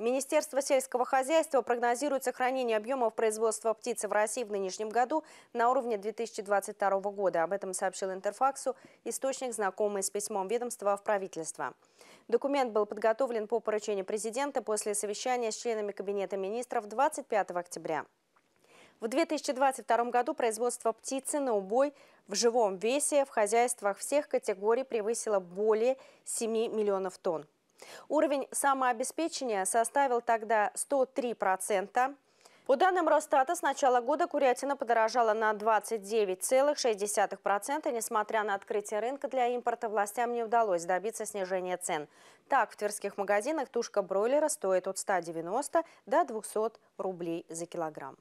Министерство сельского хозяйства прогнозирует сохранение объемов производства птицы в России в нынешнем году на уровне 2022 года. Об этом сообщил Интерфаксу источник, знакомый с письмом ведомства в правительство. Документ был подготовлен по поручению президента после совещания с членами Кабинета министров 25 октября. В 2022 году производство птицы на убой в живом весе в хозяйствах всех категорий превысило более 7 миллионов тонн. Уровень самообеспечения составил тогда 103%. По данным Росстата, с начала года курятина подорожала на 29,6%. Несмотря на открытие рынка для импорта, властям не удалось добиться снижения цен. Так, в тверских магазинах тушка бройлера стоит от 190 до 200 рублей за килограмм.